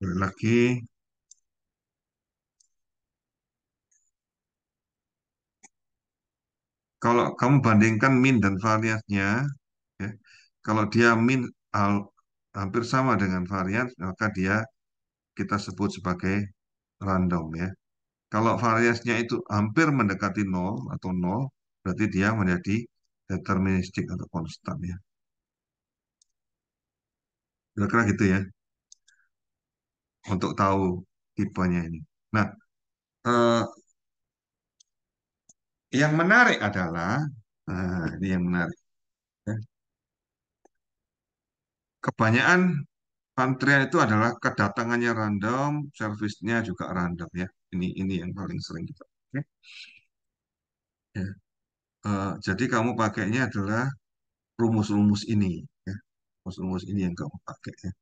Lagi, kalau kamu bandingkan min dan variannya ya, kalau dia min al, hampir sama dengan varian maka dia kita sebut sebagai random ya kalau variasnya itu hampir mendekati nol atau nol berarti dia menjadi deterministik atau konstan ya kira-kira gitu ya untuk tahu tipenya ini. Nah, eh, yang menarik adalah nah, ini yang menarik. Kebanyakan antrian itu adalah kedatangannya random, servisnya juga random ya. Ini ini yang paling sering kita. Okay. Ya. Eh, jadi kamu pakainya adalah rumus-rumus ini, ya. rumus-rumus ini yang kamu pakai. Ya.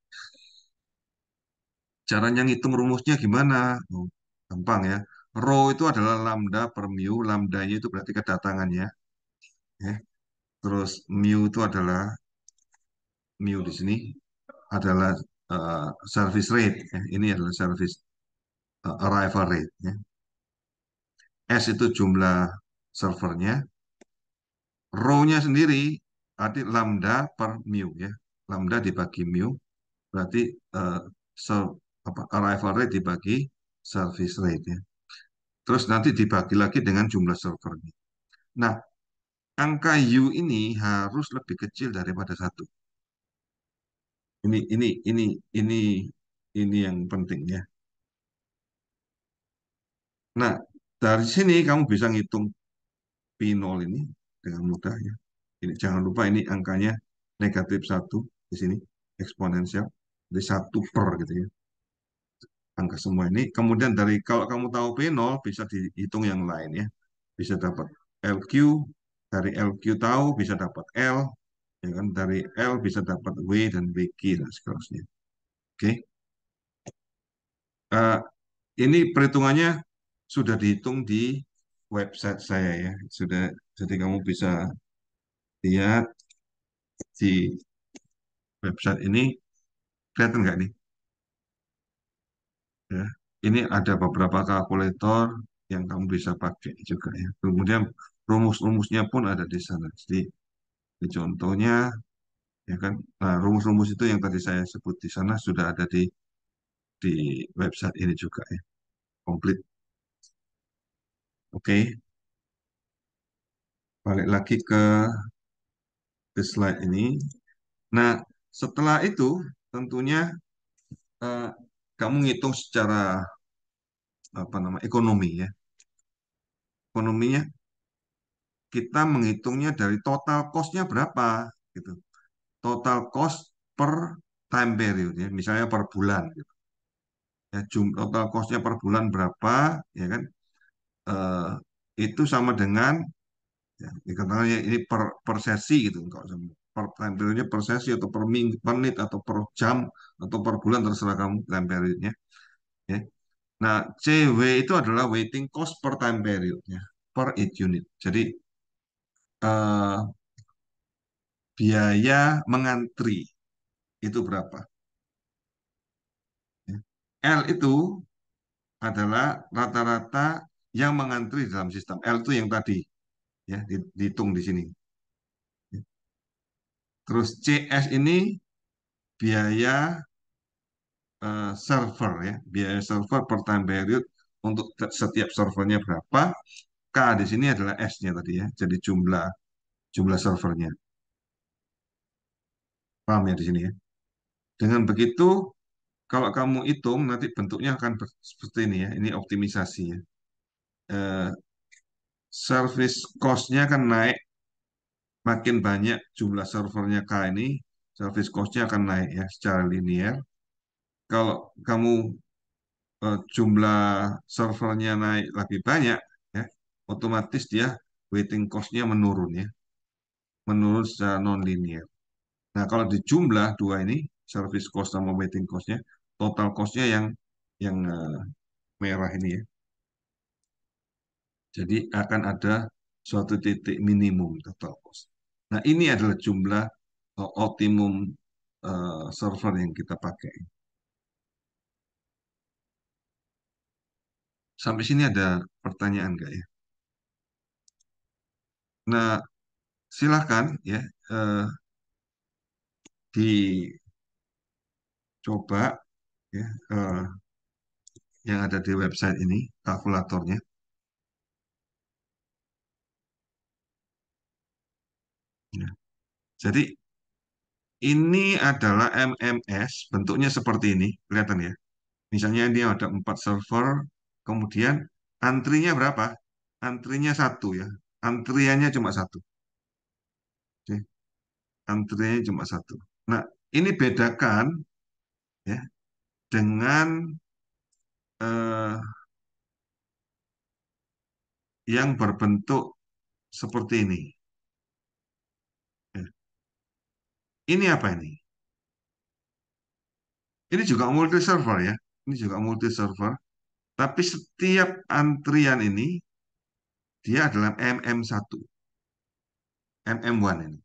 Caranya ngitung rumusnya gimana? Oh, gampang ya. Rho itu adalah lambda per mu, lambda itu berarti kedatangannya. Ya. Eh, terus mu itu adalah mu di sini adalah uh, service rate. Ya. Ini adalah service uh, arrival rate. Ya. S itu jumlah servernya. Rho-nya sendiri arti lambda per mu ya. Lambda dibagi mu berarti uh, apa, arrival rate dibagi service rate ya. Terus nanti dibagi lagi dengan jumlah servernya. Nah, angka U ini harus lebih kecil daripada satu. Ini ini ini ini ini yang penting ya. Nah, dari sini kamu bisa ngitung P0 ini dengan mudah ya. Ini jangan lupa ini angkanya negatif satu di sini eksponensial di satu per gitu ya angka semua ini. Kemudian dari kalau kamu tahu P0 bisa dihitung yang lain ya. Bisa dapat LQ, dari LQ tahu bisa dapat L, ya kan? Dari L bisa dapat W dan WQ dan seterusnya. Oke. Okay. Uh, eh, ini perhitungannya sudah dihitung di website saya ya. Sudah jadi kamu bisa lihat di website ini kelihatan nggak nih? ya. Ini ada beberapa kalkulator yang kamu bisa pakai juga ya. Kemudian rumus-rumusnya pun ada di sana. Jadi ini ya contohnya ya kan nah rumus-rumus itu yang tadi saya sebut di sana sudah ada di di website ini juga ya. Komplit. Oke. Okay. Balik lagi ke ke slide ini. Nah, setelah itu tentunya uh, kamu ngitung secara apa nama ekonomi ya. Ekonominya kita menghitungnya dari total costnya berapa gitu. Total cost per time period ya, misalnya per bulan gitu. Ya, jumlah total costnya per bulan berapa ya kan? Uh, itu sama dengan ya, ya, ya, ini per, per sesi gitu kalau per time per sesi atau per per menit atau per jam atau per bulan terserah kamu time periodnya. Ya. Nah, CW itu adalah waiting cost per time periodnya per each unit. Jadi uh, biaya mengantri itu berapa? Ya. L itu adalah rata-rata yang mengantri dalam sistem. L itu yang tadi ya dihitung di sini Terus CS ini biaya uh, server ya, biaya server per time period untuk setiap servernya berapa. K di sini adalah S-nya tadi ya, jadi jumlah jumlah servernya. Paham ya di sini ya? Dengan begitu, kalau kamu hitung nanti bentuknya akan seperti ini ya, ini optimisasi ya. Uh, eh, service cost-nya akan naik makin banyak jumlah servernya K ini, service cost-nya akan naik ya secara linear. Kalau kamu eh, jumlah servernya naik lagi banyak, ya, otomatis dia waiting cost-nya menurun ya, menurun secara non-linear. Nah kalau di jumlah dua ini, service cost sama waiting cost-nya, total cost-nya yang yang eh, merah ini ya. Jadi akan ada suatu titik minimum total cost. Nah, ini adalah jumlah uh, optimum uh, server yang kita pakai. Sampai sini ada pertanyaan nggak ya? Nah, silakan ya uh, dicoba ya uh, yang ada di website ini kalkulatornya. Jadi ini adalah MMS, bentuknya seperti ini, kelihatan ya. Misalnya dia ada empat server, kemudian antrinya berapa? Antrinya satu ya, antriannya cuma satu. Oke. Antriannya cuma satu. Nah, ini bedakan ya dengan eh, yang berbentuk seperti ini. Ini apa ini? Ini juga multi server ya. Ini juga multi server. Tapi setiap antrian ini dia adalah MM1. MM1 ini.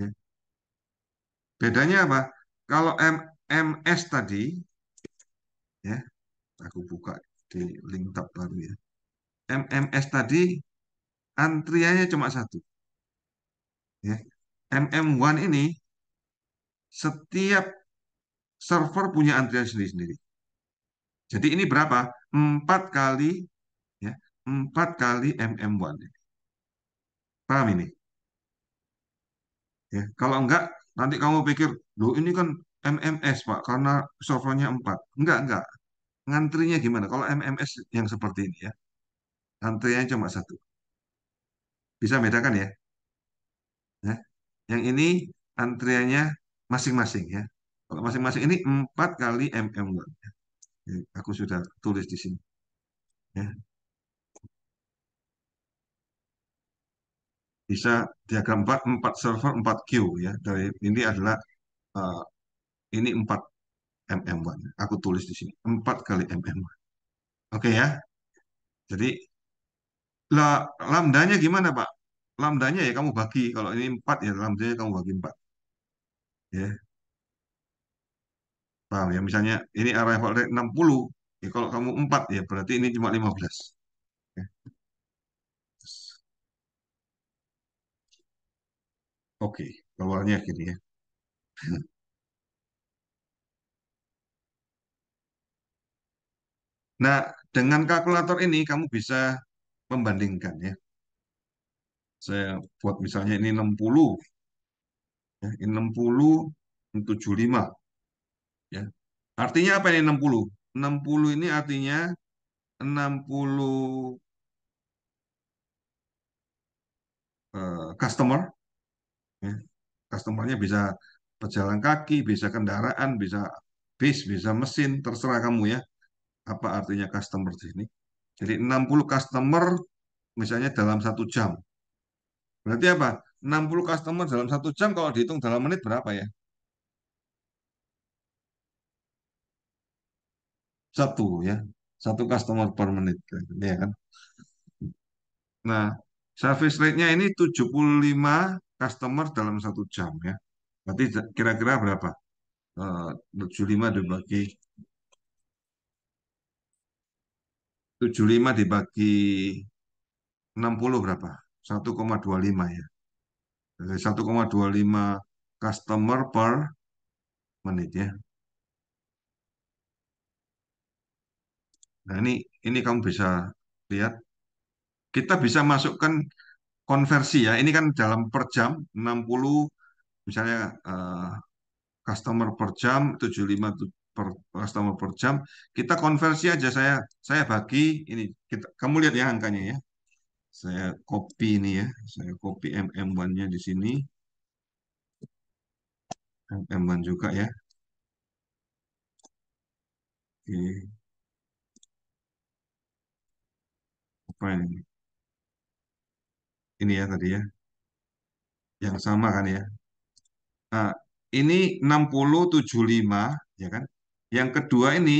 Ya. Bedanya apa? Kalau MMS tadi ya, aku buka di link tab baru ya. MMS tadi antriannya cuma satu. Ya. MM1 ini setiap server punya antrian sendiri-sendiri. Jadi ini berapa? 4 kali ya, 4 kali MM1. Paham ini? Ya, kalau enggak nanti kamu pikir, "Loh, ini kan MMS, Pak, karena servernya 4." Enggak, enggak. Ngantrinya gimana? Kalau MMS yang seperti ini ya. Antriannya cuma satu. Bisa bedakan ya? Nah, yang ini antriannya masing-masing ya. Kalau masing-masing ini 4 kali mm. Ya, aku sudah tulis di sini. Ya. Bisa diagram 4, 4 server 4 Q ya. Dari ini adalah uh, ini 4 mm. Ya. Aku tulis di sini 4 kali mm. Oke ya. Jadi lah lambdanya gimana, Pak? lambdanya ya kamu bagi. Kalau ini empat ya lambdanya kamu bagi empat Ya. Paham ya? Misalnya ini arrival rate 60, ya kalau kamu empat ya berarti ini cuma 15. Ya. Oke, keluarnya gini ya. Nah, dengan kalkulator ini kamu bisa membandingkan ya saya buat misalnya ini 60 ya, ini 60 ini 75 ya artinya apa ini 60 60 ini artinya 60 uh, eh, customer ya. customernya bisa pejalan kaki bisa kendaraan bisa bis bisa mesin terserah kamu ya apa artinya customer di sini jadi 60 customer misalnya dalam satu jam Berarti apa? 60 customer dalam satu jam kalau dihitung dalam menit berapa ya? Satu ya, satu customer per menit ya kan. Nah, service rate-nya ini 75 customer dalam satu jam ya. Berarti kira-kira berapa? Eh, uh, 75 dibagi 75 dibagi 60 berapa? 1,25 ya. 1,25 customer per menit ya. Nah, ini ini kamu bisa lihat kita bisa masukkan konversi ya. Ini kan dalam per jam 60 misalnya uh, customer per jam 75 per customer per jam, kita konversi aja saya saya bagi ini kita kamu lihat ya angkanya ya. Saya copy ini ya. Saya copy MM1-nya di sini. MM1 juga ya. Oke. Apa ini? Ini ya tadi ya. Yang sama kan ya. Nah, ini 6075 ya kan. Yang kedua ini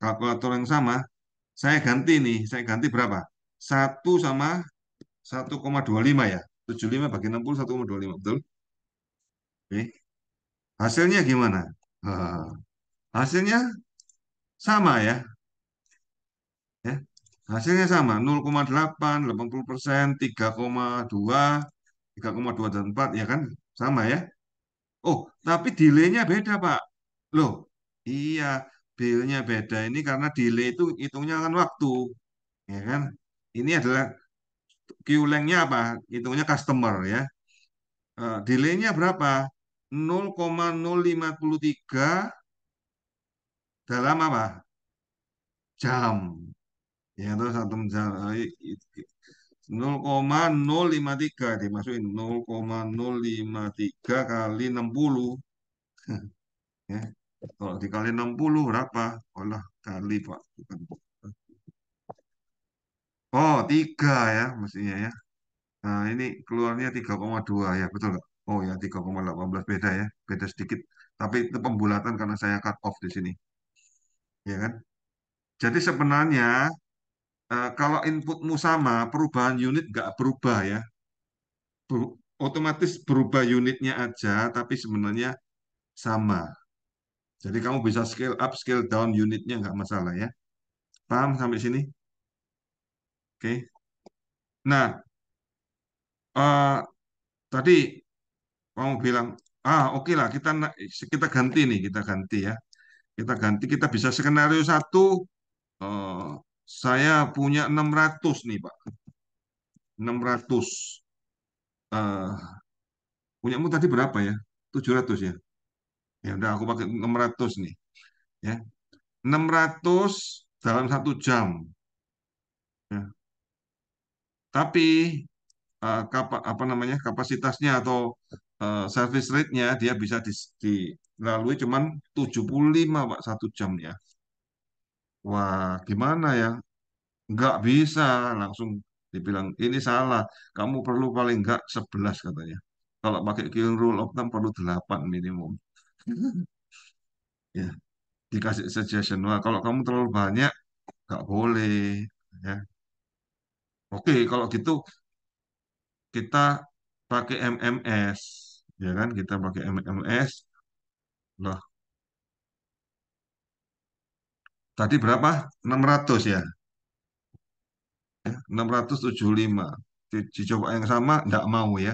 kalkulator yang sama, saya ganti nih, saya ganti berapa? 1 sama 1,25 ya. 75 bagi 60 1,25, betul? Oke. Hasilnya gimana? hasilnya sama ya. Ya. Hasilnya sama 0,8, 80%, 3,2, 3,2 dan 4 ya kan? Sama ya. Oh, tapi delay-nya beda, Pak. Loh, iya, bill-nya beda ini karena delay itu hitungnya kan waktu. Ya kan? ini adalah queue length-nya apa? Hitungnya customer ya. Uh, delay-nya berapa? 0,053 dalam apa? Jam. Ya, itu satu jam. Eh, 0,053 dimasukin 0,053 kali 60 ya. Kalau dikali 60 berapa? Olah kali Pak, bukan Oh, tiga ya mestinya ya. Nah, ini keluarnya 3,2 ya, betul nggak? Oh ya, 3,18 beda ya, beda sedikit. Tapi itu pembulatan karena saya cut off di sini. Ya kan? Jadi sebenarnya eh, kalau inputmu sama, perubahan unit nggak berubah ya. otomatis berubah unitnya aja, tapi sebenarnya sama. Jadi kamu bisa scale up, scale down unitnya nggak masalah ya. Paham sampai sini? Oke. Nah, uh, tadi kamu bilang, ah oke lah kita kita ganti nih, kita ganti ya. Kita ganti, kita bisa skenario satu, eh, saya punya 600 nih Pak. 600. Eh, punyamu tadi berapa ya? 700 ya? Ya udah aku pakai 600 nih. Ya. 600 dalam satu jam. Ya. Tapi eh, apa namanya kapasitasnya atau eh, service rate-nya dia bisa dilalui cuman 75 Pak satu jam ya. Wah, gimana ya? Nggak bisa langsung dibilang ini salah. Kamu perlu paling enggak 11 katanya. Kalau pakai King Rule of Thumb perlu 8 minimum. ya dikasih suggestion wah kalau kamu terlalu banyak nggak boleh ya Oke, kalau gitu kita pakai MMS, ya kan? Kita pakai MMS. Loh, tadi berapa? 600 ya? 675. Ya, dicoba yang sama, enggak mau ya.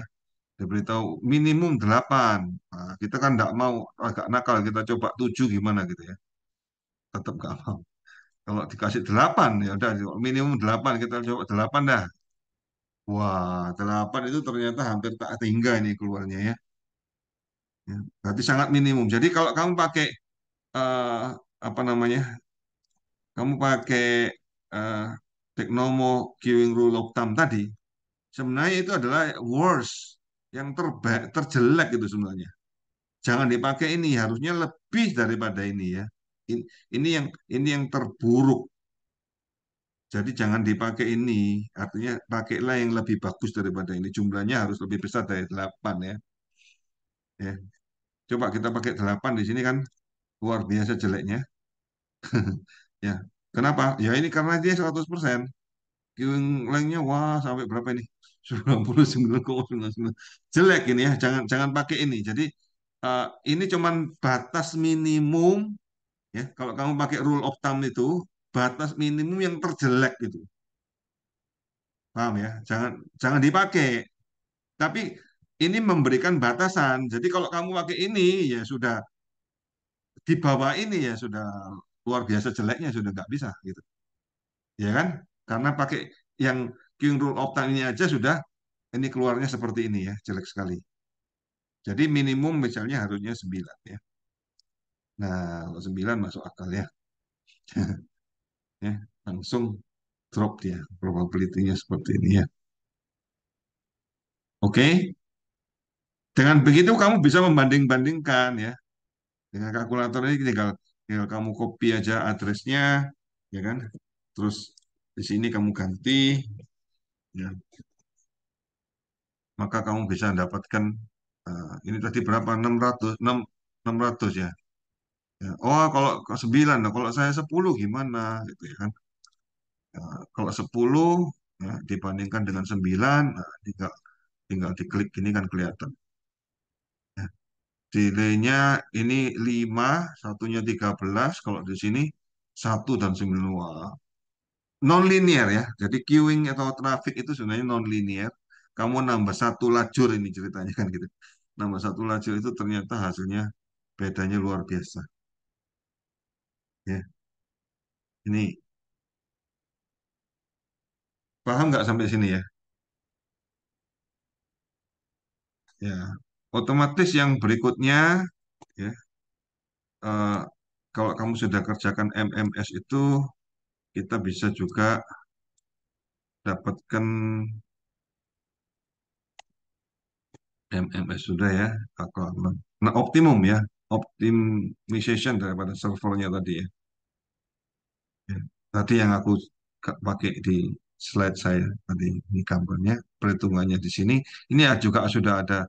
Diberitahu minimum 8. Nah, kita kan enggak mau, agak nakal. Kita coba 7 gimana gitu ya. Tetap enggak mau. Kalau dikasih delapan ya udah minimum delapan kita coba delapan dah. Wah, delapan itu ternyata hampir tak tinggal ini keluarnya ya. ya. Berarti sangat minimum. Jadi kalau kamu pakai uh, apa namanya? Kamu pakai uh, Teknomo queuing rule of thumb tadi, sebenarnya itu adalah worst, yang terbaik, terjelek itu sebenarnya. Jangan dipakai ini, harusnya lebih daripada ini ya ini yang ini yang terburuk. Jadi jangan dipakai ini, artinya pakailah yang lebih bagus daripada ini. Jumlahnya harus lebih besar dari 8 ya. ya. Coba kita pakai 8 di sini kan luar biasa jeleknya. ya. Kenapa? Ya ini karena dia 100%. Yang lainnya wah sampai berapa ini? 99,99. Jelek ini ya, jangan jangan pakai ini. Jadi uh, ini cuman batas minimum Ya, kalau kamu pakai rule of thumb itu batas minimum yang terjelek gitu. Paham ya? Jangan jangan dipakai. Tapi ini memberikan batasan. Jadi kalau kamu pakai ini ya sudah di bawah ini ya sudah luar biasa jeleknya sudah nggak bisa gitu. Ya kan? Karena pakai yang King Rule of Thumb ini aja sudah ini keluarnya seperti ini ya, jelek sekali. Jadi minimum misalnya harusnya 9 ya. Nah, kalau 9 masuk akal ya. ya langsung drop dia probability-nya seperti ini ya. Oke. Okay? Dengan begitu kamu bisa membanding-bandingkan ya. Dengan kalkulator ini tinggal tinggal kamu copy aja address-nya ya kan. Terus di sini kamu ganti ya. Maka kamu bisa mendapatkan uh, ini tadi berapa? 600 6 600 ya. Ya. oh kalau kalau sembilan, nah, kalau saya sepuluh gimana gitu ya kan? Ya, kalau sepuluh ya, dibandingkan dengan sembilan, nah, tinggal tinggal diklik ini kan kelihatan. Ya, delay ini lima, satunya tiga belas. Kalau di sini satu dan sembilan wah non-linear ya. Jadi queuing atau traffic itu sebenarnya non-linear. Kamu nambah satu lajur ini ceritanya kan gitu. Nambah satu lajur itu ternyata hasilnya bedanya luar biasa. Ya, ini paham nggak sampai sini ya? Ya, otomatis yang berikutnya, ya, uh, kalau kamu sudah kerjakan MMS itu, kita bisa juga dapatkan MMS sudah ya, kalkulan. Nah, optimum ya, optimization daripada servernya tadi ya. ya. Tadi yang aku pakai di slide saya tadi ini gambarnya perhitungannya di sini. Ini ya juga sudah ada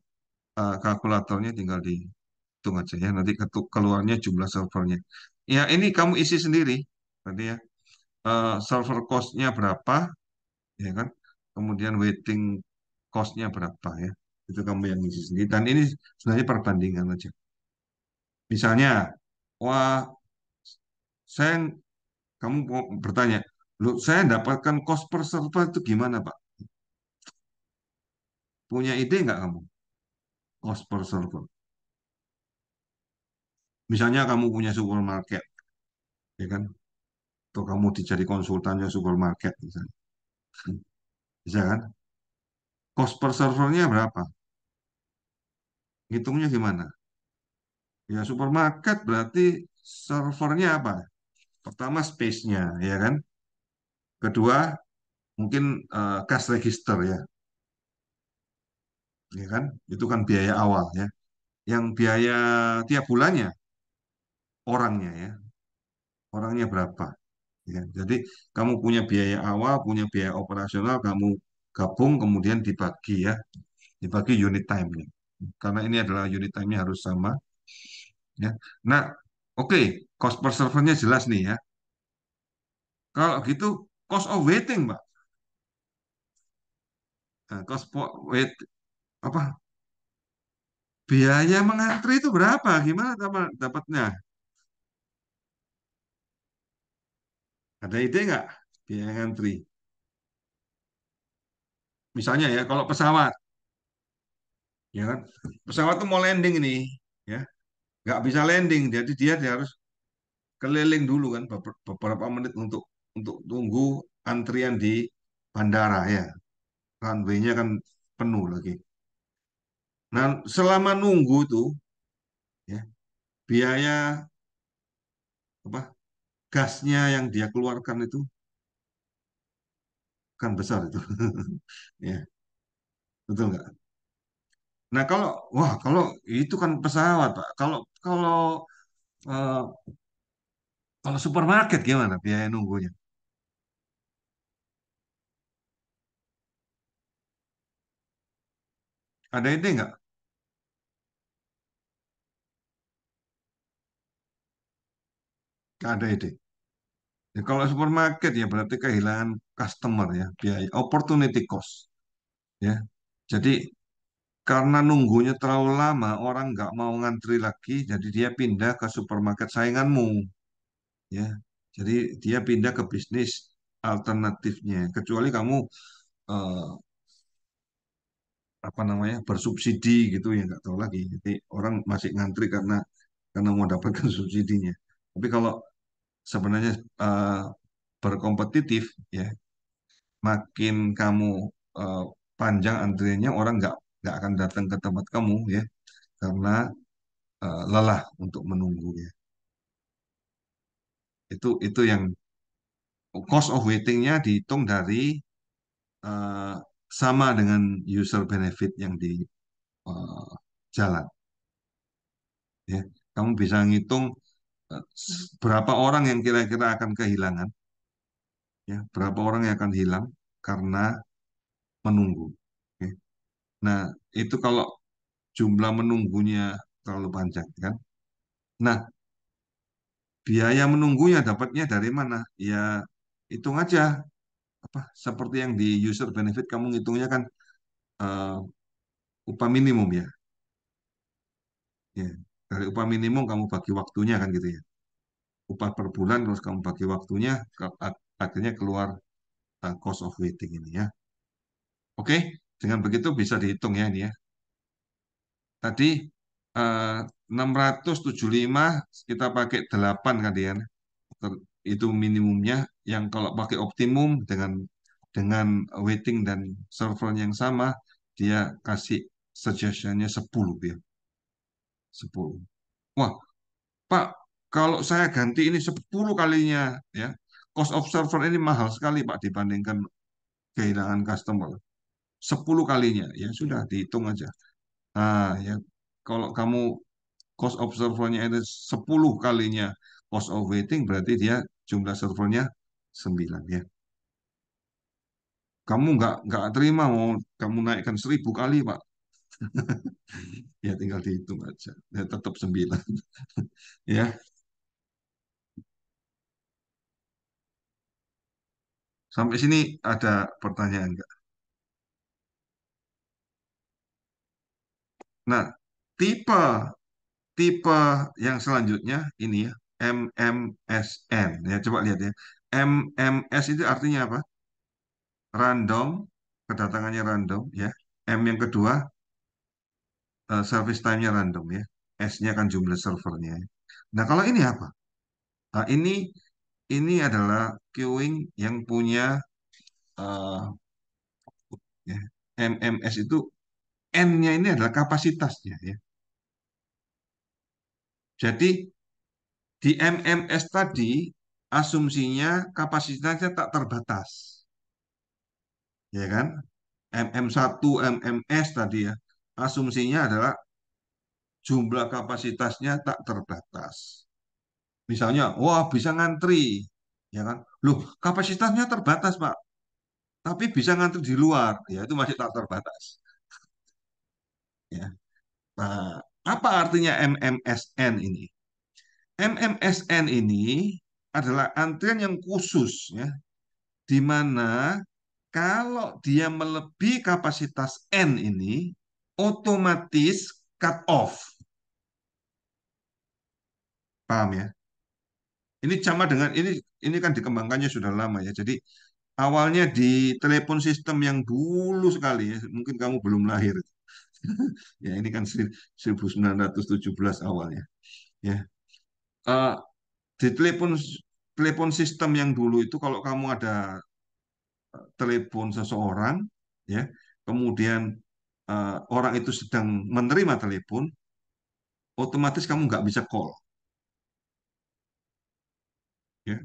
uh, kalkulatornya tinggal dihitung aja ya. Nanti ketuk keluarnya jumlah servernya. Ya ini kamu isi sendiri tadi ya. Uh, server costnya berapa ya kan? Kemudian waiting costnya berapa ya. Itu kamu yang isi sendiri dan ini sebenarnya perbandingan aja. Misalnya, wah saya kamu mau bertanya, lu saya dapatkan cost per server itu gimana, Pak? Punya ide nggak kamu? Cost per server. Misalnya kamu punya supermarket, ya kan? Atau kamu dijadi konsultannya supermarket misalnya. Bisa kan? Cost per servernya berapa? Hitungnya gimana? Ya supermarket berarti servernya apa? Pertama space-nya, ya kan? Kedua mungkin uh, cash register ya, ya kan? Itu kan biaya awal ya. Yang biaya tiap bulannya orangnya ya, orangnya berapa? Ya, jadi kamu punya biaya awal, punya biaya operasional, kamu gabung kemudian dibagi ya, dibagi unit time-nya. Karena ini adalah unit time-nya harus sama, Ya. Nah, oke, okay, cost per servernya jelas nih ya. Kalau gitu cost of waiting, Pak. Nah, cost per wait apa? Biaya mengantri itu berapa? Gimana dapatnya? Ada ide nggak biaya ngantri? Misalnya ya, kalau pesawat, ya kan? Pesawat itu mau landing ini, ya nggak bisa landing jadi dia, dia harus keliling dulu kan beberapa menit untuk untuk tunggu antrian di bandara ya runway-nya kan penuh lagi nah selama nunggu itu ya biaya apa gasnya yang dia keluarkan itu kan besar itu ya betul nggak Nah kalau wah kalau itu kan pesawat pak. Kalau kalau uh, kalau supermarket gimana biaya nunggunya? Ada ide nggak? Nggak ada ide. Ya, kalau supermarket ya berarti kehilangan customer ya, biaya opportunity cost ya. Jadi karena nunggunya terlalu lama, orang nggak mau ngantri lagi, jadi dia pindah ke supermarket sainganmu. Ya, jadi dia pindah ke bisnis alternatifnya. Kecuali kamu eh, apa namanya bersubsidi gitu ya nggak tahu lagi. Jadi orang masih ngantri karena karena mau dapatkan subsidinya. Tapi kalau sebenarnya eh, berkompetitif ya, makin kamu eh, panjang antriannya orang nggak nggak akan datang ke tempat kamu ya karena uh, lelah untuk menunggu ya itu itu yang cost of waitingnya dihitung dari uh, sama dengan user benefit yang di uh, jalan ya kamu bisa ngitung berapa orang yang kira-kira akan kehilangan ya berapa orang yang akan hilang karena menunggu Nah, itu kalau jumlah menunggunya terlalu panjang kan. Nah, biaya menunggunya dapatnya dari mana? Ya, hitung aja apa seperti yang di user benefit kamu ngitungnya kan uh, upah minimum ya. Ya, dari upah minimum kamu bagi waktunya kan gitu ya. Upah per bulan terus kamu bagi waktunya akhirnya keluar uh, cost of waiting ini ya. Oke. Okay? Dengan begitu bisa dihitung ya ini ya. Tadi eh, 675 kita pakai 8 kan ya. Itu minimumnya yang kalau pakai optimum dengan dengan waiting dan server yang sama dia kasih suggestionnya 10 ya. 10. Wah, Pak, kalau saya ganti ini 10 kalinya ya, cost of server ini mahal sekali Pak dibandingkan kehilangan customer. 10 kalinya ya sudah dihitung aja nah ya kalau kamu cost of servernya itu 10 kalinya cost of waiting berarti dia jumlah servernya 9 ya kamu nggak nggak terima mau kamu naikkan seribu kali pak ya tinggal dihitung aja ya, tetap 9 ya Sampai sini ada pertanyaan enggak? Nah, tipe tipe yang selanjutnya ini ya, MMSN. Ya, coba lihat ya. MMS itu artinya apa? Random, kedatangannya random ya. M yang kedua eh, service time-nya random ya. S-nya kan jumlah servernya. Nah, kalau ini apa? Nah, ini ini adalah queuing yang punya uh, eh, ya, MMS itu N-nya ini adalah kapasitasnya ya. Jadi di MMS tadi asumsinya kapasitasnya tak terbatas. Ya kan? MM1, MMS tadi ya. Asumsinya adalah jumlah kapasitasnya tak terbatas. Misalnya, wah bisa ngantri, ya kan? Loh, kapasitasnya terbatas, Pak. Tapi bisa ngantri di luar, ya itu masih tak terbatas. Ya. Nah, apa artinya MMSN ini? MMSN ini adalah antrian yang khusus ya, di mana kalau dia melebihi kapasitas N ini, otomatis cut off. Paham ya? Ini sama dengan ini ini kan dikembangkannya sudah lama ya. Jadi awalnya di telepon sistem yang dulu sekali ya, mungkin kamu belum lahir. ya ini kan 1917 awalnya. Ya. Uh, eh, di telepon telepon sistem yang dulu itu kalau kamu ada eh, telepon seseorang ya, kemudian uh, orang itu sedang menerima telepon, otomatis kamu nggak bisa call. Ya,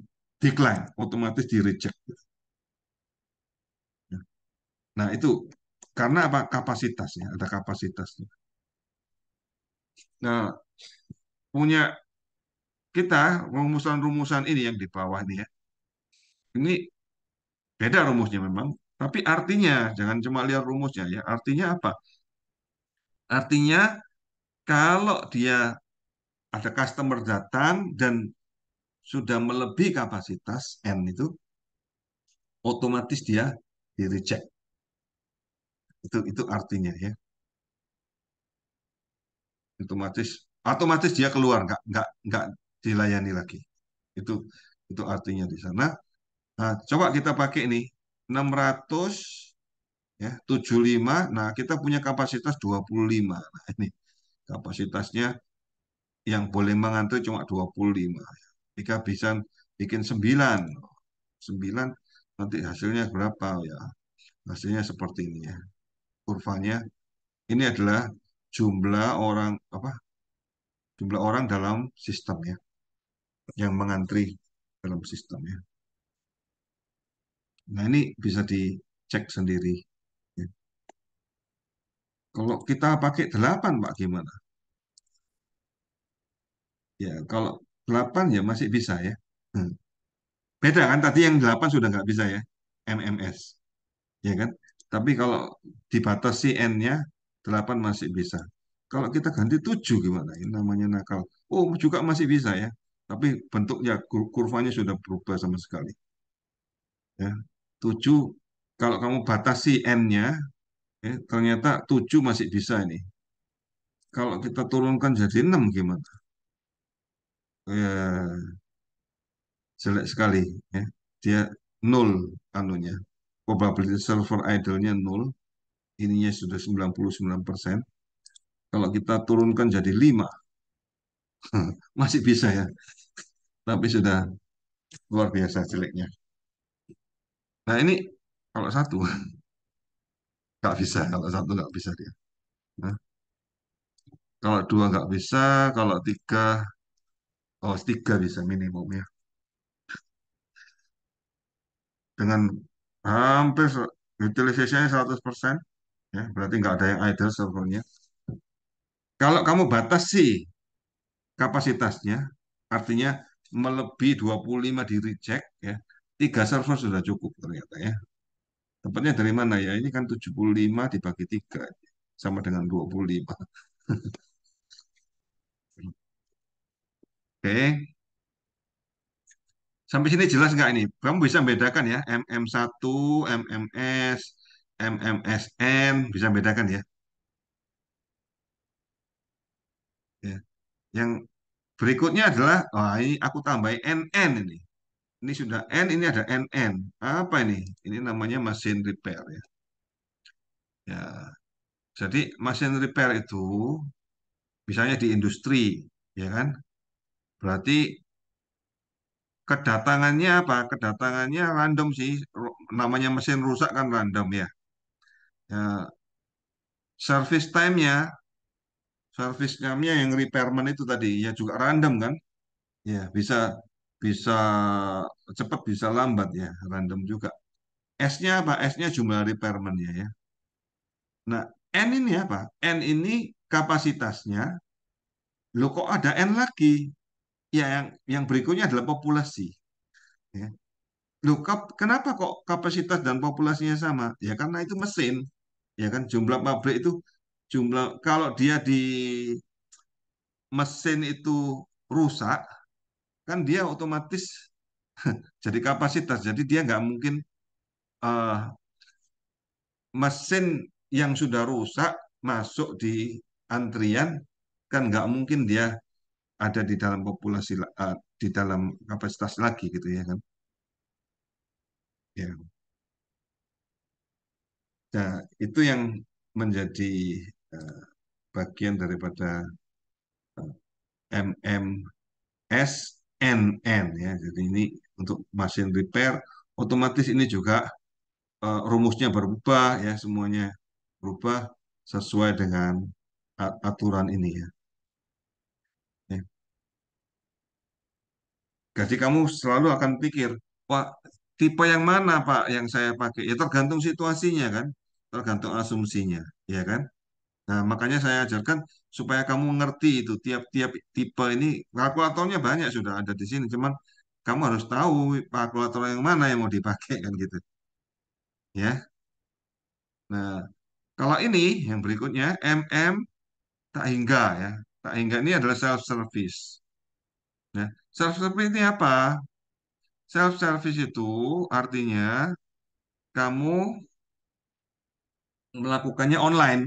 decline, otomatis di reject. Ya. Nah, itu karena apa? Kapasitasnya, ada kapasitasnya. Nah, punya kita rumusan-rumusan ini yang di bawah ini ya. Ini beda rumusnya memang, tapi artinya jangan cuma lihat rumusnya ya. Artinya apa? Artinya kalau dia ada customer datang dan sudah melebihi kapasitas N itu, otomatis dia di reject. Itu itu artinya ya. Otomatis otomatis dia keluar nggak nggak nggak dilayani lagi. Itu itu artinya di sana. Nah, coba kita pakai nih 600 ya 75. Nah, kita punya kapasitas 25. Nah, ini kapasitasnya yang boleh mengantre cuma 25. Jika bisa bikin 9. 9 nanti hasilnya berapa ya? Hasilnya seperti ini ya kurvanya ini adalah jumlah orang apa jumlah orang dalam sistem ya yang mengantri dalam sistem ya. Nah ini bisa dicek sendiri. Ya. Kalau kita pakai 8 Pak gimana? Ya kalau 8 ya masih bisa ya. Hmm. Beda kan tadi yang 8 sudah nggak bisa ya. MMS. Ya kan? Tapi kalau dibatasi N-nya, 8 masih bisa. Kalau kita ganti 7 gimana? Ini namanya nakal. Oh, juga masih bisa ya. Tapi bentuknya, kur kurvanya sudah berubah sama sekali. Ya, 7, kalau kamu batasi N-nya, ya, ternyata 7 masih bisa ini. Kalau kita turunkan jadi 6 gimana? Ya, jelek sekali. Ya. Dia nol anunya, probability server idle-nya 0, ininya sudah 99%. Kalau kita turunkan jadi 5, masih bisa ya. Tapi sudah luar biasa jeleknya. Nah ini kalau satu, nggak bisa. Kalau satu nggak bisa dia. Nah, kalau dua nggak bisa, kalau tiga, oh tiga bisa minimum ya. Dengan hampir utilisasinya utilization persen 100%, ya, berarti nggak ada yang idle servernya. Kalau kamu batasi kapasitasnya, artinya melebihi 25 di reject, ya, tiga server sudah cukup ternyata ya. Tempatnya dari mana ya? Ini kan 75 dibagi tiga sama dengan 25. Oke. Okay. Sampai sini jelas nggak ini? Kamu bisa bedakan ya, MM1, MMS, MMSN, bisa bedakan ya. ya. Yang berikutnya adalah, oh, ini aku tambahin NN ini. Ini sudah N, ini ada NN. Apa ini? Ini namanya mesin repair ya. Ya, jadi mesin repair itu misalnya di industri, ya kan? Berarti kedatangannya apa? Kedatangannya random sih. Namanya mesin rusak kan random ya. ya service time-nya, service time-nya yang repairment itu tadi ya juga random kan? Ya bisa bisa cepat bisa lambat ya random juga. S-nya apa? S-nya jumlah repairment-nya ya. Nah, N ini apa? N ini kapasitasnya. Loh kok ada N lagi? ya yang yang berikutnya adalah populasi. Ya. Loh, kenapa kok kapasitas dan populasinya sama? Ya karena itu mesin, ya kan jumlah pabrik itu jumlah kalau dia di mesin itu rusak, kan dia otomatis jadi kapasitas. Jadi dia nggak mungkin uh, mesin yang sudah rusak masuk di antrian kan nggak mungkin dia ada di dalam populasi uh, di dalam kapasitas lagi gitu ya kan ya nah itu yang menjadi uh, bagian daripada uh, eh, MMSNN ya jadi ini untuk mesin repair otomatis ini juga uh, rumusnya berubah ya semuanya berubah sesuai dengan aturan ini ya Jadi kamu selalu akan pikir, Pak, tipe yang mana Pak yang saya pakai? Ya tergantung situasinya kan, tergantung asumsinya, ya kan? Nah, makanya saya ajarkan supaya kamu ngerti itu tiap-tiap tipe ini kalkulatornya banyak sudah ada di sini, cuman kamu harus tahu kalkulator yang mana yang mau dipakai kan gitu. Ya. Nah, kalau ini yang berikutnya MM tak hingga ya. Tak hingga ini adalah self service. Self service ini apa? Self service itu artinya kamu melakukannya online.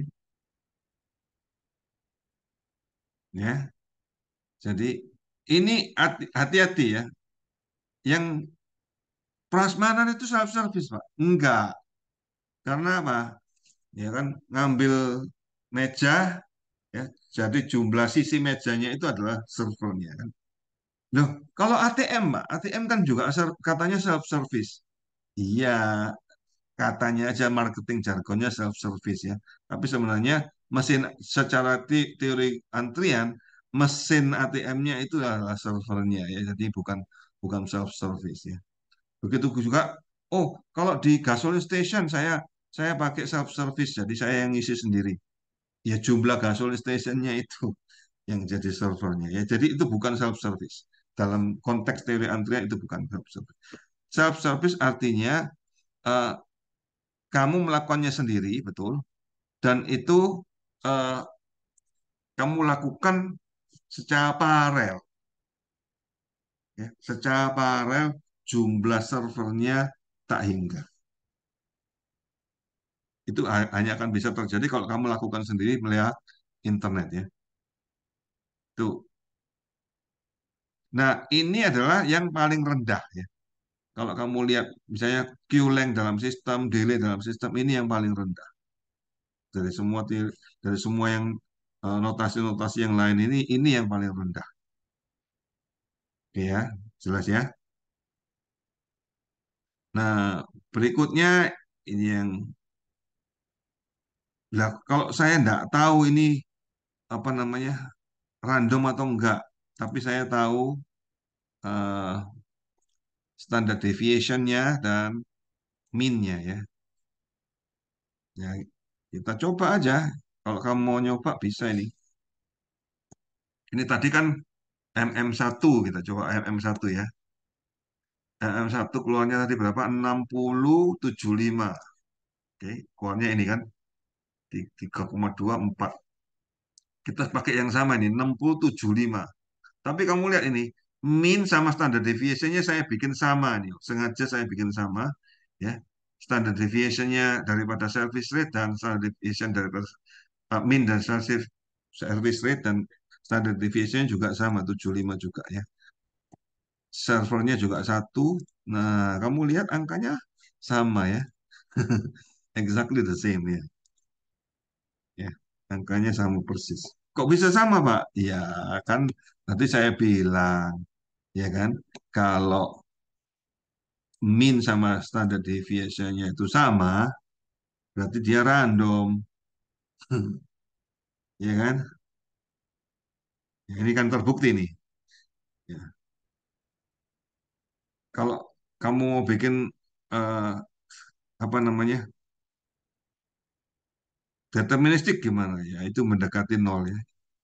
Ya. Jadi ini hati-hati ya. Yang prasmanan itu self service, Pak? Enggak. Karena apa? Ya kan ngambil meja ya. Jadi jumlah sisi mejanya itu adalah servernya kan. Loh, kalau ATM, Mbak, ATM kan juga katanya self-service. Iya, katanya aja marketing jargonnya self-service ya. Tapi sebenarnya mesin secara teori antrian, mesin ATM-nya itu adalah servernya ya. Jadi bukan bukan self-service ya. Begitu juga, oh kalau di gasoline station saya saya pakai self-service, jadi saya yang ngisi sendiri. Ya jumlah gasoline station-nya itu yang jadi servernya ya. Jadi itu bukan self-service dalam konteks teori Andrea itu bukan self-service. Self-service artinya uh, kamu melakukannya sendiri, betul, dan itu uh, kamu lakukan secara paralel. Ya, secara paralel jumlah servernya tak hingga. Itu hanya akan bisa terjadi kalau kamu lakukan sendiri melihat internet ya. itu Nah, ini adalah yang paling rendah ya. Kalau kamu lihat misalnya Q length dalam sistem, delay dalam sistem, ini yang paling rendah. Dari semua dari semua yang eh, notasi-notasi yang lain ini ini yang paling rendah. Oke ya, jelas ya. Nah, berikutnya ini yang nah, kalau saya tidak tahu ini apa namanya random atau enggak tapi saya tahu uh, standar deviation-nya dan min-nya ya. Ya kita coba aja. Kalau kamu mau nyoba bisa ini. Ini tadi kan MM1 kita coba MM1 ya. MM1 keluarnya tadi berapa? 6075. Oke, keluarnya ini kan 3,24. Kita pakai yang sama ini 6075. Tapi kamu lihat ini, mean sama standard deviation-nya saya bikin sama nih. Sengaja saya bikin sama ya. Standard deviation-nya daripada service rate dan standard deviation dari uh, eh, mean dan service service rate dan standard deviation juga sama 75 juga ya. Servernya juga satu. Nah, kamu lihat angkanya sama ya. exactly the same ya. Ya, angkanya sama persis. Kok bisa sama, Pak? Ya, kan Nanti saya bilang, ya kan, kalau min sama standar deviation-nya itu sama, berarti dia random. ya kan? Ya, ini kan terbukti nih. Ya. Kalau kamu mau bikin uh, apa namanya deterministik gimana ya? Itu mendekati nol ya,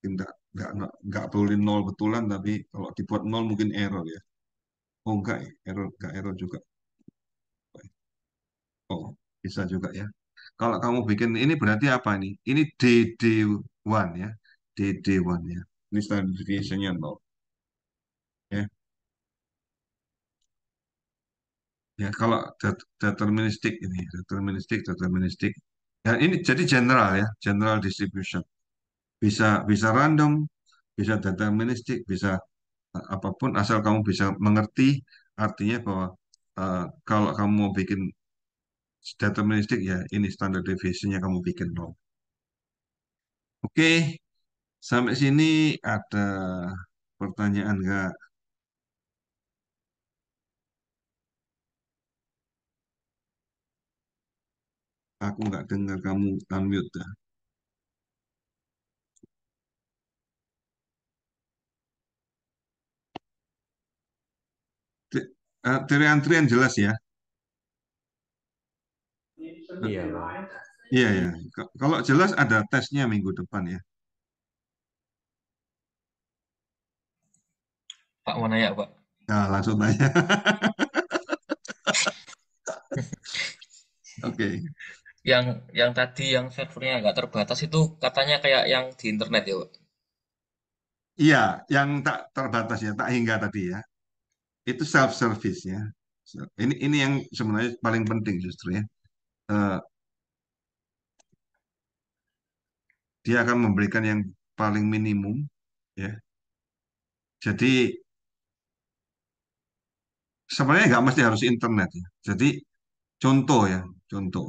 tidak nggak nggak perlu nol betulan tapi kalau dibuat nol mungkin error ya oh enggak ya? error enggak error juga oh bisa juga ya kalau kamu bikin ini berarti apa ini ini dd1 ya dd1 ya ini standard nol ya ya kalau deterministik ini deterministik deterministik ya ini jadi general ya general distribution bisa bisa random, bisa deterministik, bisa eh, apapun asal kamu bisa mengerti artinya bahwa uh, kalau kamu mau bikin deterministik ya ini standar deviation kamu bikin nol. Oke, sampai sini ada pertanyaan enggak? Aku nggak dengar kamu unmute dah. uh, eh, antrian jelas ya. Iya. Iya ya. Kalau jelas ada tesnya minggu depan ya. Pak mau nanya Pak. Nah, langsung nanya. Oke. okay. Yang yang tadi yang servernya agak terbatas itu katanya kayak yang di internet ya Pak. Iya, yang tak terbatas ya, tak hingga tadi ya itu self service ya ini ini yang sebenarnya paling penting justru ya uh, dia akan memberikan yang paling minimum ya jadi sebenarnya nggak mesti harus internet ya jadi contoh ya contoh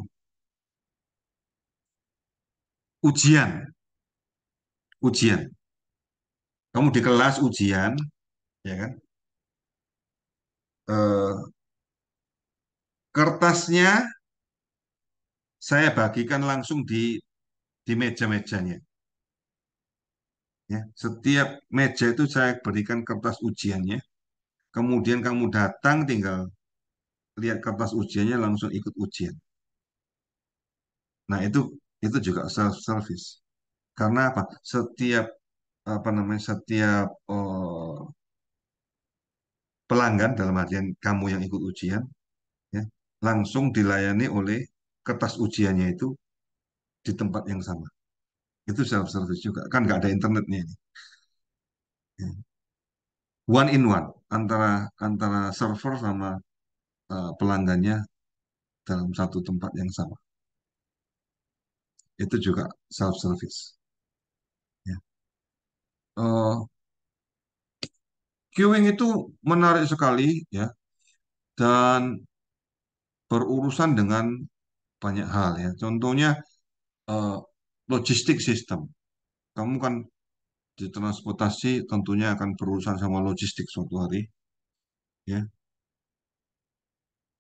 ujian ujian kamu di kelas ujian ya kan Eh, kertasnya saya bagikan langsung di di meja-mejanya. Ya, setiap meja itu saya berikan kertas ujiannya. Kemudian kamu datang tinggal lihat kertas ujiannya langsung ikut ujian. Nah, itu itu juga self service. Karena apa? Setiap apa namanya? Setiap oh, pelanggan dalam artian kamu yang ikut ujian ya langsung dilayani oleh kertas ujiannya itu di tempat yang sama itu self service juga kan nggak ada internetnya ini ya. one in one antara antara server sama uh, pelanggannya dalam satu tempat yang sama itu juga self service ya. uh, Queuing itu menarik sekali ya dan berurusan dengan banyak hal ya. Contohnya uh, logistik sistem. Kamu kan di transportasi tentunya akan berurusan sama logistik suatu hari. Ya.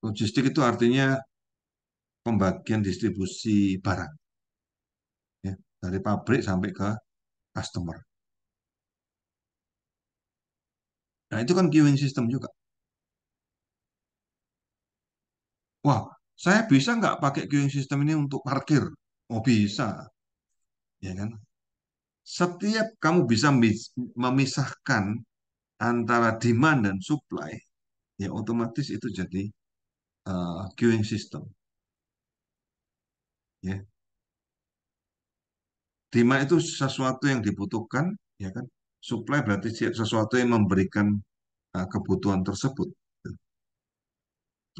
Logistik itu artinya pembagian distribusi barang. Ya, dari pabrik sampai ke customer. Nah, itu kan queuing system juga. Wah, saya bisa nggak pakai queuing system ini untuk parkir? Oh, bisa. Ya kan? Setiap kamu bisa memisahkan antara demand dan supply, ya otomatis itu jadi uh, queuing system. Ya. Demand itu sesuatu yang dibutuhkan, ya kan? supply berarti sesuatu yang memberikan uh, kebutuhan tersebut.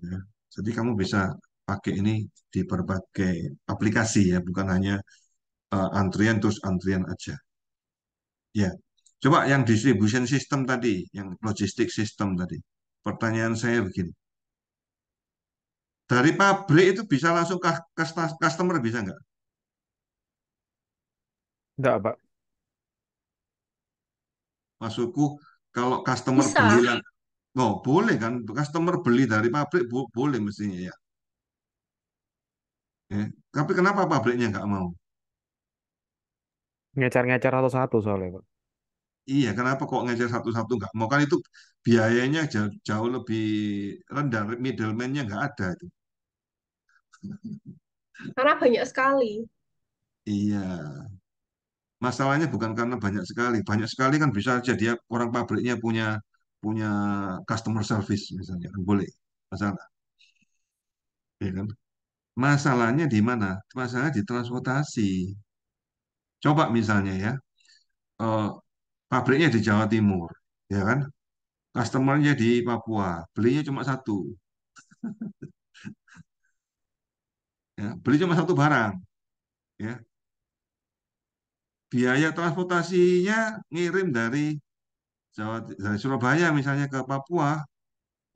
Ya. Jadi kamu bisa pakai ini di berbagai aplikasi ya, bukan hanya uh, antrian terus antrian aja. Ya, coba yang distribution system tadi, yang logistik system tadi. Pertanyaan saya begini, dari pabrik itu bisa langsung ke customer bisa nggak? Nggak, Pak maksudku kalau customer Bisa. beli oh boleh kan, customer beli dari pabrik bo boleh mestinya ya. Eh, Tapi kenapa pabriknya nggak mau? Ngecer-ngecer satu-satu soalnya, Pak. Iya, kenapa kok ngecer satu-satu nggak mau? Kan itu biayanya jauh, jauh lebih rendah, middleman-nya nggak ada itu. Karena banyak sekali. Iya masalahnya bukan karena banyak sekali. Banyak sekali kan bisa aja dia orang pabriknya punya punya customer service misalnya kan boleh masalah. Ya kan? Masalahnya di mana? Masalahnya di transportasi. Coba misalnya ya, eh, pabriknya di Jawa Timur, ya kan? Customernya di Papua, belinya cuma satu. ya, beli cuma satu barang. Ya, biaya transportasinya ngirim dari Jawa dari Surabaya misalnya ke Papua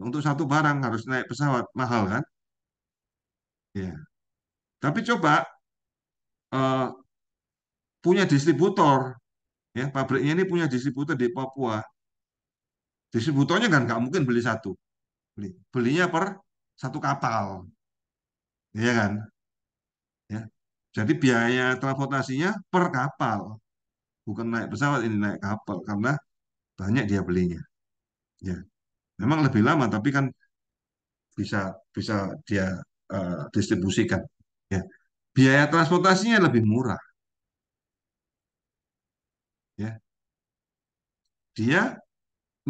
untuk satu barang harus naik pesawat mahal kan? Ya. Tapi coba uh, punya distributor ya pabriknya ini punya distributor di Papua. Distributornya kan nggak mungkin beli satu, beli belinya per satu kapal, ya kan? Jadi biaya transportasinya per kapal, bukan naik pesawat ini naik kapal karena banyak dia belinya. Ya, memang lebih lama tapi kan bisa bisa dia uh, distribusikan. Ya, biaya transportasinya lebih murah. Ya, dia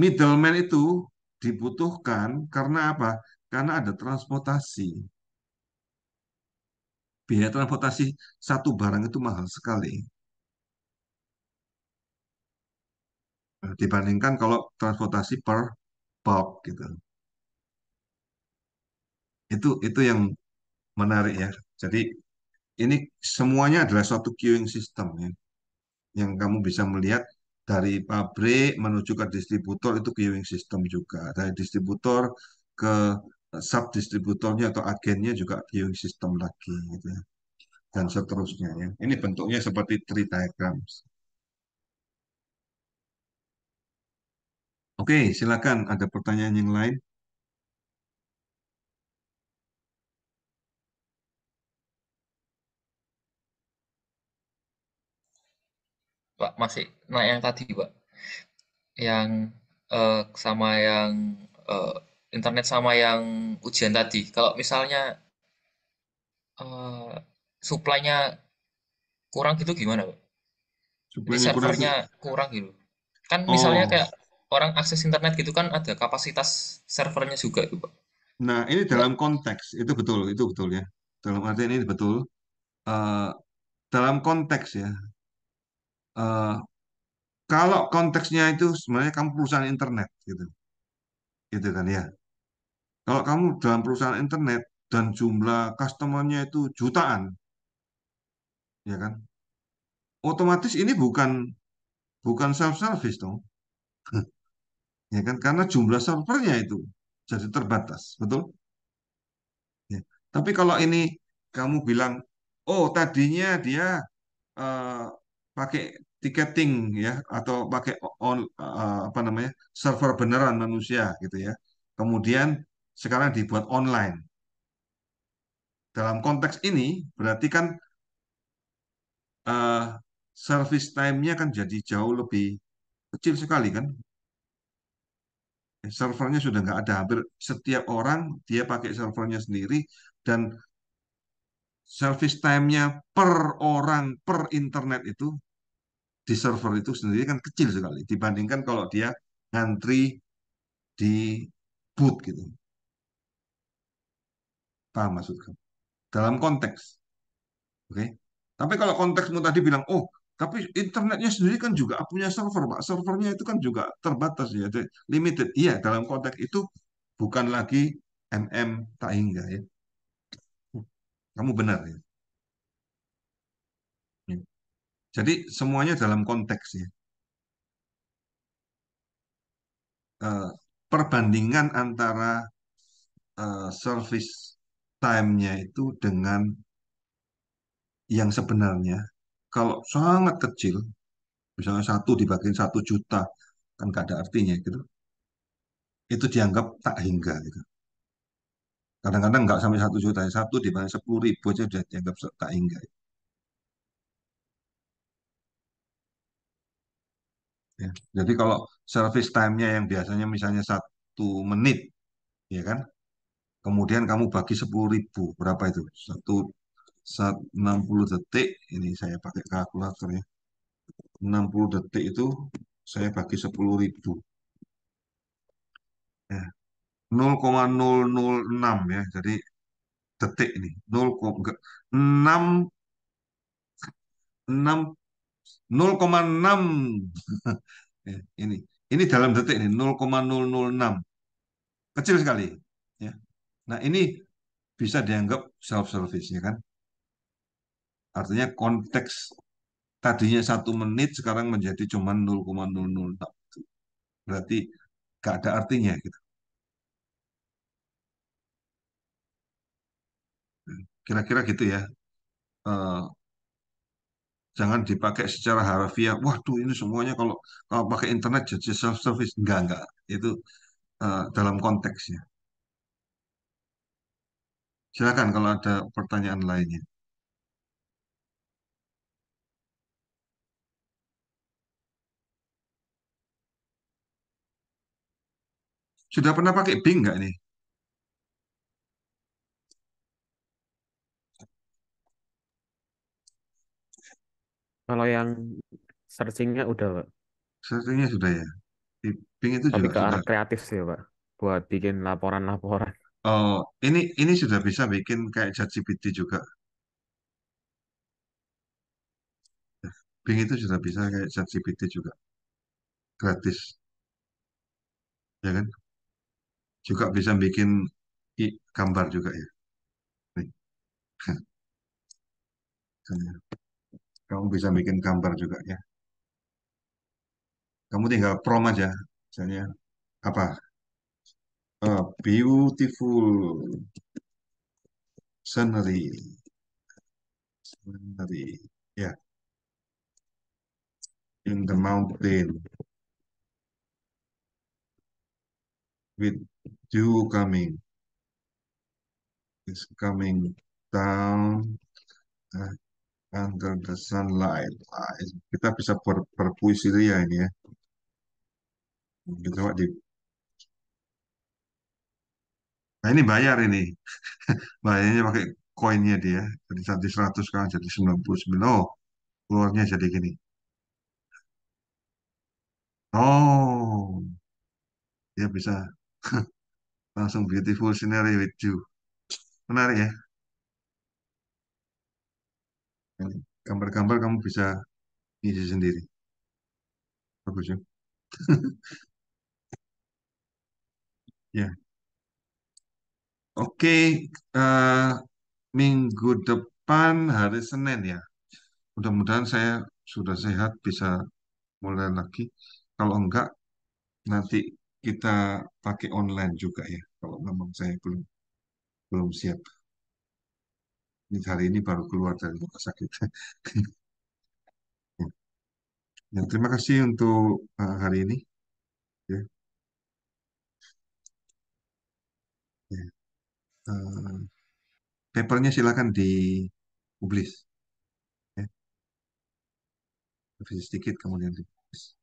middleman itu dibutuhkan karena apa? Karena ada transportasi biaya transportasi satu barang itu mahal sekali. Nah, dibandingkan kalau transportasi per bulk gitu. Itu itu yang menarik ya. Jadi ini semuanya adalah suatu queuing system ya. Yang kamu bisa melihat dari pabrik menuju ke distributor itu queuing system juga. Dari distributor ke Sub distributornya atau agennya juga queuing system lagi gitu ya. dan seterusnya ya. Ini bentuknya seperti tree diagrams. Oke, silakan ada pertanyaan yang lain. Pak, masih nah yang tadi, Pak. Yang uh, sama yang uh, internet sama yang ujian tadi. Kalau misalnya uh, eh, suplainya kurang gitu gimana, Pak? Jadi servernya kurang, gitu. Kan oh. misalnya kayak orang akses internet gitu kan ada kapasitas servernya juga itu, Pak. Nah, ini dalam konteks itu betul, itu betul ya. Dalam arti ini betul. Uh, dalam konteks ya. Uh, kalau konteksnya itu sebenarnya kamu perusahaan internet gitu. Gitu kan ya. Kalau kamu dalam perusahaan internet dan jumlah customernya itu jutaan, ya kan? Otomatis ini bukan bukan self service dong, ya kan? Karena jumlah servernya itu jadi terbatas, betul? Ya. Tapi kalau ini kamu bilang, oh tadinya dia uh, pakai ticketing ya atau pakai on uh, apa namanya server beneran manusia gitu ya. Kemudian sekarang dibuat online. Dalam konteks ini, berarti kan uh, service time-nya kan jadi jauh lebih kecil sekali kan. Servernya sudah nggak ada, hampir setiap orang dia pakai servernya sendiri, dan service time-nya per orang, per internet itu di server itu sendiri kan kecil sekali dibandingkan kalau dia ngantri di boot gitu. Paham maksud kamu? Dalam konteks. Oke. Okay? Tapi kalau konteksmu tadi bilang, oh, tapi internetnya sendiri kan juga punya server, Pak. Servernya itu kan juga terbatas, ya, limited. Iya, dalam konteks itu bukan lagi MM tak hingga, ya. Kamu benar, ya. ya. Jadi semuanya dalam konteks, ya. Eh, perbandingan antara eh, service time-nya itu dengan yang sebenarnya. Kalau sangat kecil, misalnya satu dibagi satu juta, kan gak ada artinya gitu. Itu dianggap tak hingga gitu. Kadang-kadang nggak sampai satu juta, satu dibagi sepuluh ribu aja udah dianggap tak hingga. Gitu. Ya. Jadi kalau service time-nya yang biasanya misalnya satu menit, ya kan, kemudian kamu bagi 10.000 ribu berapa itu satu 60 detik ini saya pakai kalkulator ya 60 detik itu saya bagi 10.000 ribu ya 0,006 ya jadi detik ini 0, 6 6 0,6 ini ini dalam detik ini 0,006 kecil sekali Nah, ini bisa dianggap self-service, ya kan? Artinya konteks tadinya satu menit sekarang menjadi cuma 0,006. Gitu. Berarti gak ada artinya. Gitu. Kira-kira gitu ya. Uh, jangan dipakai secara harfiah. Waduh, ini semuanya kalau kalau pakai internet jadi self service enggak enggak. Itu uh, dalam konteksnya. Silakan kalau ada pertanyaan lainnya. Sudah pernah pakai Bing nggak nih? Kalau yang searchingnya udah, Pak. Searchingnya sudah ya. Di Bing itu Tapi juga ke arah sudah. kreatif sih, Pak. Buat bikin laporan-laporan. Oh, ini ini sudah bisa bikin kayak chat GPT juga. Bing itu sudah bisa kayak chat GPT juga, gratis, ya kan? Juga bisa bikin i- gambar juga ya. kamu bisa bikin gambar juga ya. Kamu tinggal prom aja, misalnya apa? a beautiful scenery. Scenery, yeah. In the mountain. With dew coming. It's coming down uh, under the sunlight. Uh, kita bisa berpuisi ya ini ya. Kita di Nah ini bayar ini. Bayarnya pakai koinnya dia. Jadi tadi 100 sekarang jadi 99. Oh, keluarnya jadi gini. Oh, dia ya bisa langsung beautiful scenery with you. Menarik ya. Gambar-gambar kamu bisa isi sendiri. Bagus ya. ya. Oke, uh, minggu depan hari Senin ya. Mudah-mudahan saya sudah sehat bisa mulai lagi. Kalau enggak, nanti kita pakai online juga ya. Kalau memang saya belum belum siap. Ini hari ini baru keluar dari rumah sakit. Ya. ya, terima kasih untuk uh, hari ini. Eh, papernya silakan publis Ya. Lebih sedikit kemudian di publis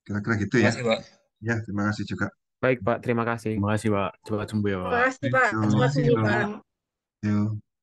Kira-kira gitu ya. Terima Ya, terima kasih juga. Baik, Pak. Terima kasih. Terima kasih, Pak. coba sembuh ya, Pak. Terima kasih, Pak. Cepat sembuh, Pak.